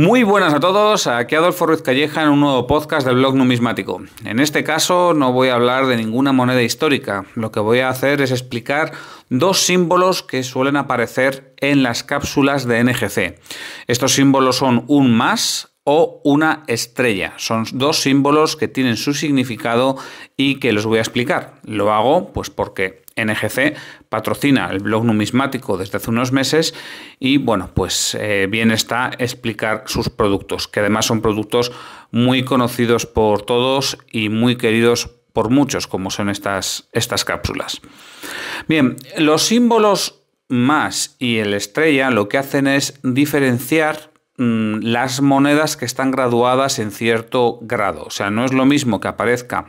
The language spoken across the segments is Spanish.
Muy buenas a todos, aquí Adolfo Ruiz Calleja en un nuevo podcast del blog numismático. En este caso no voy a hablar de ninguna moneda histórica, lo que voy a hacer es explicar dos símbolos que suelen aparecer en las cápsulas de NGC. Estos símbolos son un más o una estrella. Son dos símbolos que tienen su significado y que los voy a explicar. Lo hago pues porque NGC patrocina el blog numismático desde hace unos meses y bueno, pues bien eh, está explicar sus productos, que además son productos muy conocidos por todos y muy queridos por muchos, como son estas, estas cápsulas. Bien, los símbolos más y el estrella lo que hacen es diferenciar mm, las monedas que están graduadas en cierto grado. O sea, no es lo mismo que aparezca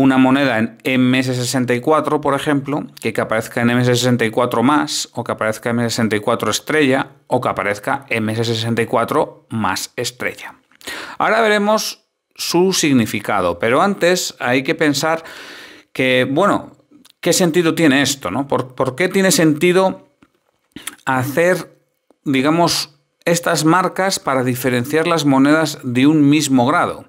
una moneda en MS64, por ejemplo, que, aparezca en MS64 más, o que aparezca en MS64 estrella, o que aparezca en MS64 más estrella. Ahora veremos su significado, pero antes hay que pensar que, bueno, ¿qué sentido tiene esto? No? ¿Por qué tiene sentido hacer, digamos, estas marcas para diferenciar las monedas de un mismo grado?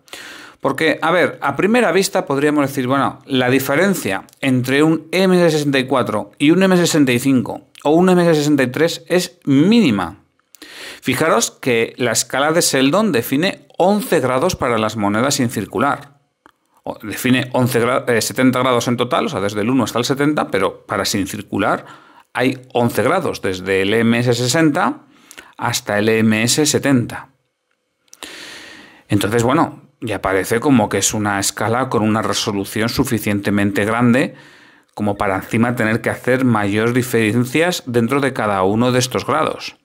Porque, a ver, a primera vista podríamos decir, bueno, la diferencia entre un ms 64 y un M65 o un ms 63 es mínima. Fijaros que la escala de Sheldon define 11 grados para las monedas sin circular. O define 11 70 eh, grados en total, o sea, desde el 1 hasta el 70, pero para sin circular hay 11 grados, desde el MS60 hasta el MS70. Entonces, bueno, y aparece como que es una escala con una resolución suficientemente grande como para encima tener que hacer mayores diferencias dentro de cada uno de estos grados.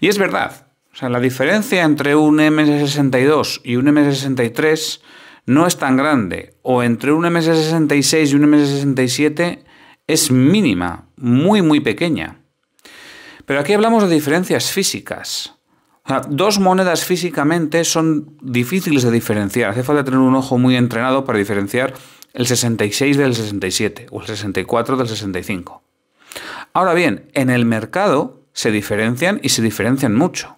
Y es verdad, o sea, la diferencia entre un MS62 y un m 63 no es tan grande, o entre un MS66 y un MS67 es mínima, muy muy pequeña. Pero aquí hablamos de diferencias físicas. Ah, dos monedas físicamente son difíciles de diferenciar. Hace falta tener un ojo muy entrenado para diferenciar el 66 del 67 o el 64 del 65. Ahora bien, en el mercado se diferencian y se diferencian mucho.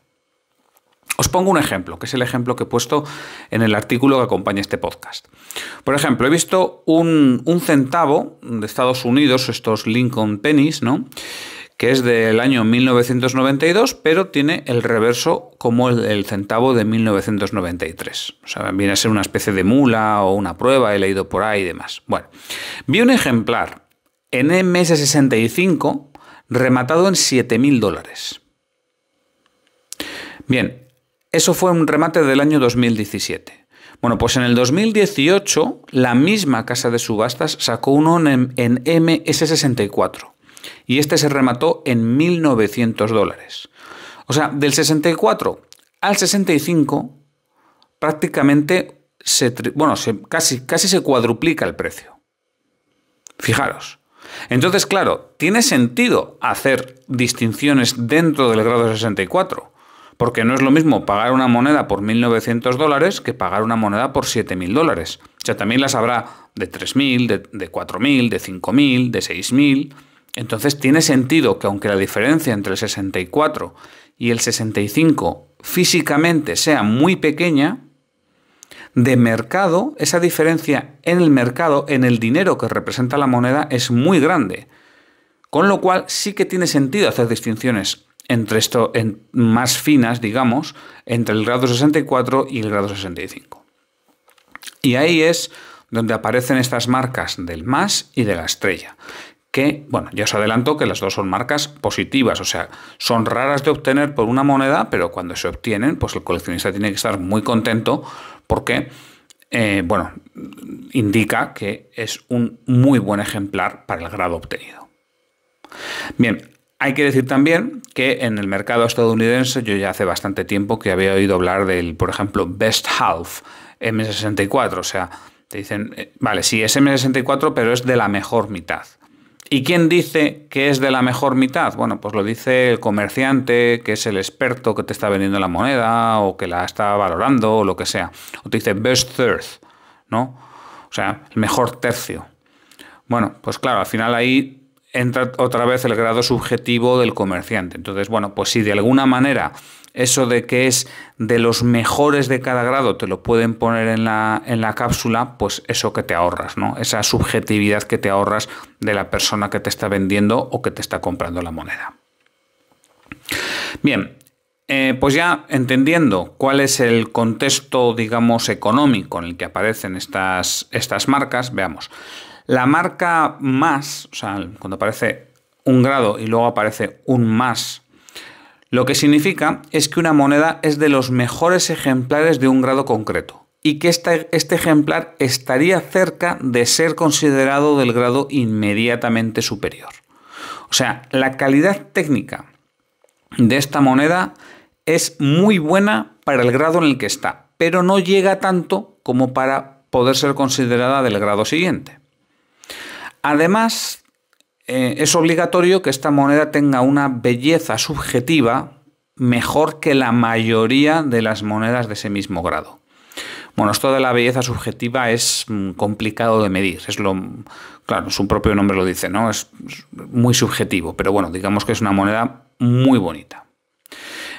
Os pongo un ejemplo, que es el ejemplo que he puesto en el artículo que acompaña este podcast. Por ejemplo, he visto un, centavo de Estados Unidos, estos Lincoln Pennies, ¿no? que es del año 1992, pero tiene el reverso como el, centavo de 1993. O sea, viene a ser una especie de mula o una prueba, he leído por ahí y demás. Bueno, vi un ejemplar en MS65 rematado en 7.000 dólares. Bien, eso fue un remate del año 2017. Bueno, pues en el 2018 la misma casa de subastas sacó uno en MS64 y este se remató en 1.900 dólares. O sea, del 64 al 65 prácticamente se, bueno, se, casi, casi se cuadruplica el precio. Fijaros. Entonces, claro, tiene sentido hacer distinciones dentro del grado 64, porque no es lo mismo pagar una moneda por 1.900 dólares que pagar una moneda por 7.000 dólares. O sea, también las habrá de 3.000, de, de 4.000, de 5.000, de 6.000. Entonces tiene sentido que aunque la diferencia entre el 64 y el 65 físicamente sea muy pequeña, de mercado, esa diferencia en el mercado, en el dinero que representa la moneda, es muy grande. Con lo cual sí que tiene sentido hacer distinciones entre esto en, más finas, digamos, entre el grado 64 y el grado 65. Y ahí es donde aparecen estas marcas del más y de la estrella que, bueno, ya os adelanto que las dos son marcas positivas, o sea, son raras de obtener por una moneda, pero cuando se obtienen, pues el coleccionista tiene que estar muy contento porque, eh, bueno, indica que es un muy buen ejemplar para el grado obtenido. Bien, hay que decir también que en el mercado estadounidense yo ya hace bastante tiempo que había oído hablar del, por ejemplo, Best Half M64, o sea, te dicen, eh, vale, sí, es M64, pero es de la mejor mitad. ¿Y quién dice que es de la mejor mitad? Bueno, pues lo dice el comerciante, que es el experto que te está vendiendo la moneda o que la está valorando o lo que sea. O te dice best third, ¿no? O sea, el mejor tercio. Bueno, pues claro, al final ahí entra otra vez el grado subjetivo del comerciante. Entonces, bueno, pues si de alguna manera eso de que es de los mejores de cada grado, te lo pueden poner en la, cápsula, pues eso que te ahorras, ¿no? Esa subjetividad que te ahorras de la persona que te está vendiendo o que te está comprando la moneda. Bien, eh, pues ya entendiendo cuál es el contexto, digamos, económico en el que aparecen estas, estas marcas, veamos. La marca más, o sea, cuando aparece un grado y luego aparece un más lo que significa es que una moneda es de los mejores ejemplares de un grado concreto y que este, ejemplar estaría cerca de ser considerado del grado inmediatamente superior. O sea, la calidad técnica de esta moneda es muy buena para el grado en el que está, pero no llega tanto como para poder ser considerada del grado siguiente. Además, eh, es obligatorio que esta moneda tenga una belleza subjetiva mejor que la mayoría de las monedas de ese mismo grado. Bueno, esto de la belleza subjetiva es mm, complicado de medir. Es lo, claro, su propio nombre lo dice, ¿no? Es muy subjetivo, pero bueno, digamos que es una moneda muy bonita.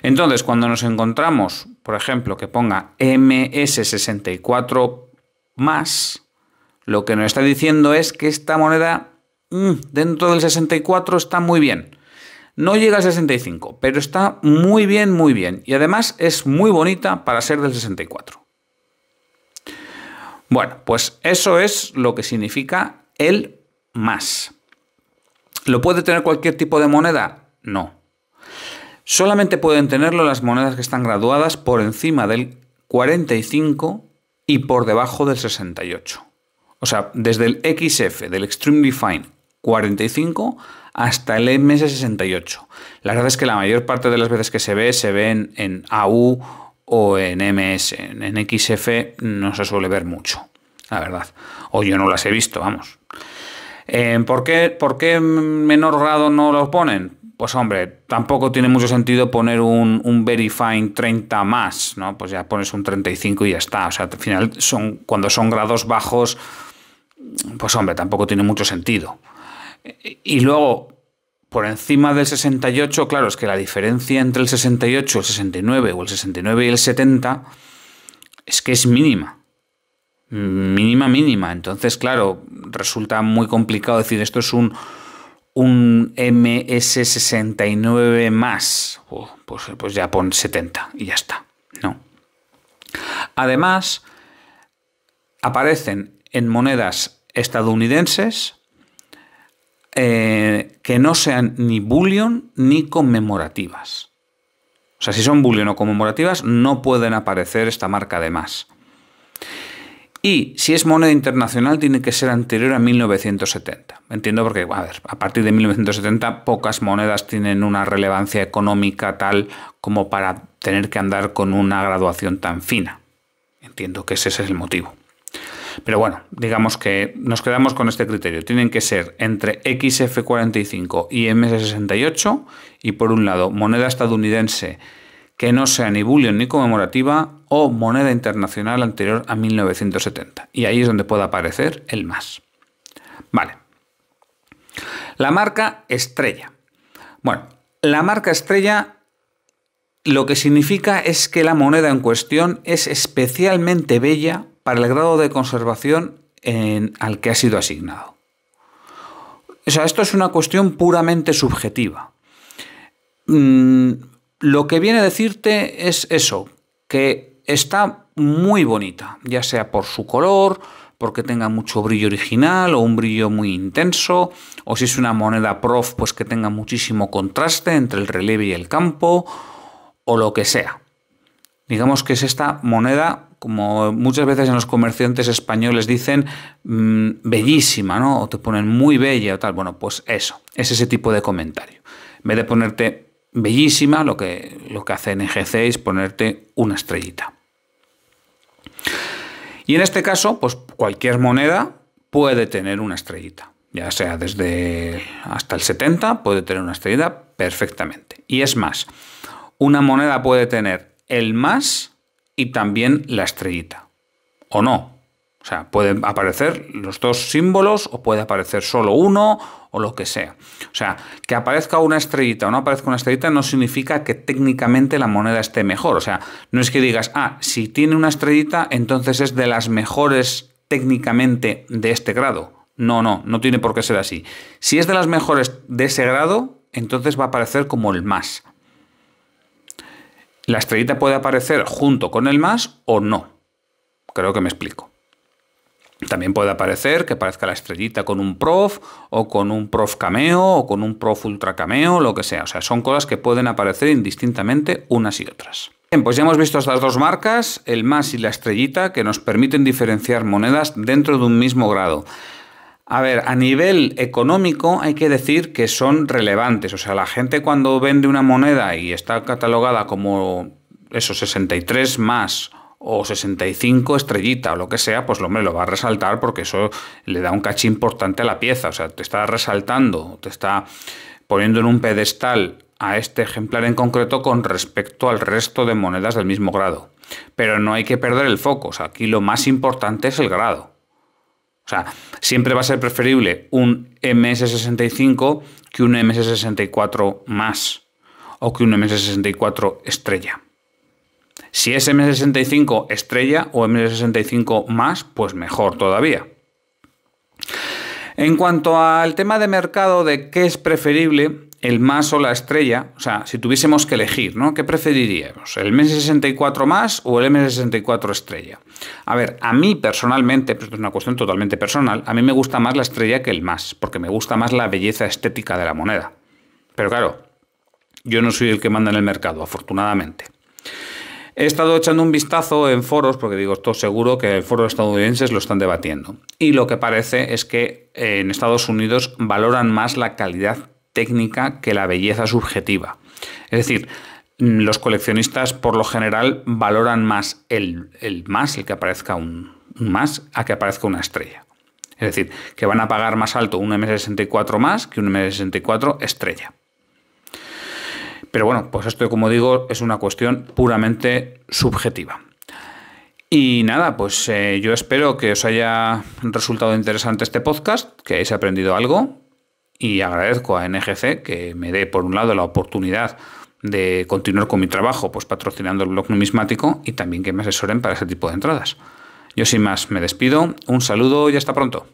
Entonces, cuando nos encontramos, por ejemplo, que ponga MS64 más, lo que nos está diciendo es que esta moneda Mm, dentro del 64 está muy bien. No llega al 65, pero está muy bien, muy bien. Y además es muy bonita para ser del 64. Bueno, pues eso es lo que significa el más. ¿Lo puede tener cualquier tipo de moneda? No. Solamente pueden tenerlo las monedas que están graduadas por encima del 45 y por debajo del 68. O sea, desde el XF, del Extreme Fine. 45 hasta el MS68. La verdad es que la mayor parte de las veces que se ve, se ven en AU o en MS. En XF no se suele ver mucho, la verdad. O yo no las he visto, vamos. Eh, ¿por, qué, ¿Por qué menor grado no los ponen? Pues hombre, tampoco tiene mucho sentido poner un, un Verifying 30 más, ¿no? Pues ya pones un 35 y ya está. O sea, al final son, cuando son grados bajos, pues hombre, tampoco tiene mucho sentido. Y luego, por encima del 68, claro, es que la diferencia entre el 68, el 69 o el 69 y el 70 es que es mínima. Mínima, mínima. Entonces, claro, resulta muy complicado decir esto es un, MS69 más. pues, pues ya pon 70 y ya está. No. Además, aparecen en monedas estadounidenses, eh, que no sean ni bullion ni conmemorativas. O sea, si son bullion o conmemorativas, no pueden aparecer esta marca de más. Y si es moneda internacional, tiene que ser anterior a 1970. Entiendo porque, a ver, a partir de 1970 pocas monedas tienen una relevancia económica tal como para tener que andar con una graduación tan fina. Entiendo que ese es el motivo. Pero bueno, digamos que nos quedamos con este criterio. Tienen que ser entre XF45 y MS68 y por un lado moneda estadounidense que no sea ni bullion ni conmemorativa o moneda internacional anterior a 1970. Y ahí es donde puede aparecer el más. Vale. La marca estrella. Bueno, la marca estrella lo que significa es que la moneda en cuestión es especialmente bella para el grado de conservación al que ha sido asignado. O sea, esto es una cuestión puramente subjetiva. Mm, lo que viene a decirte es eso, que está muy bonita, ya sea por su color, porque tenga mucho brillo original o un brillo muy intenso, o si es una moneda prof, pues que tenga muchísimo contraste entre el relieve y el campo, o lo que sea. Digamos que es esta moneda, como muchas veces en los comerciantes españoles dicen, mm, bellísima, ¿no? O te ponen muy bella o tal. Bueno, pues eso, es ese tipo de comentario. En vez de ponerte bellísima, lo que, lo que hace NGC es ponerte una estrellita. Y en este caso, pues cualquier moneda puede tener una estrellita. Ya sea desde hasta el 70, puede tener una estrellita perfectamente. Y es más, una moneda puede tener el más y también la estrellita. ¿O no? O sea, pueden aparecer los dos símbolos o puede aparecer solo uno o lo que sea. O sea, que aparezca una estrellita o no aparezca una estrellita no significa que técnicamente la moneda esté mejor. O sea, no es que digas, ah, si tiene una estrellita, entonces es de las mejores técnicamente de este grado. No, no, no tiene por qué ser así. Si es de las mejores de ese grado, entonces va a aparecer como el más la estrellita puede aparecer junto con el más o no. Creo que me explico. También puede aparecer que aparezca la estrellita con un prof o con un prof cameo o con un prof ultra cameo, lo que sea. O sea, son cosas que pueden aparecer indistintamente unas y otras. Bien, pues ya hemos visto estas dos marcas, el más y la estrellita, que nos permiten diferenciar monedas dentro de un mismo grado. A ver, a nivel económico hay que decir que son relevantes. O sea, la gente cuando vende una moneda y está catalogada como esos 63 más o 65 estrellita o lo que sea, pues lo, hombre, lo va a resaltar porque eso le da un caché importante a la pieza. O sea, te está resaltando, te está poniendo en un pedestal a este ejemplar en concreto con respecto al resto de monedas del mismo grado. Pero no hay que perder el foco, o sea, aquí lo más importante es el grado. O sea, siempre va a ser preferible un MS65 que un MS64 más o que un MS64 estrella. Si es MS65 estrella o MS65 más, pues mejor todavía. En cuanto al tema de mercado de qué es preferible, el más o la estrella, o sea, si tuviésemos que elegir, ¿no? ¿Qué preferiríamos? ¿El M64 más o el M64 estrella? A ver, a mí personalmente, pues es una cuestión totalmente personal, a mí me gusta más la estrella que el más, porque me gusta más la belleza estética de la moneda. Pero claro, yo no soy el que manda en el mercado, afortunadamente. He estado echando un vistazo en foros, porque digo, estoy seguro que en foros estadounidenses lo están debatiendo. Y lo que parece es que eh, en Estados Unidos valoran más la calidad técnica que la belleza subjetiva. Es decir, mm, los coleccionistas por lo general valoran más el, más, el que aparezca un, un más, a que aparezca una estrella. Es decir, que van a pagar más alto un M64 más que un M64 estrella. Pero bueno, pues esto, como digo, es una cuestión puramente subjetiva. Y nada, pues eh, yo espero que os haya resultado interesante este podcast, que hayáis aprendido algo y agradezco a NGC que me dé, por un lado, la oportunidad de continuar con mi trabajo, pues patrocinando el blog numismático y también que me asesoren para ese tipo de entradas. Yo sin más me despido, un saludo y hasta pronto.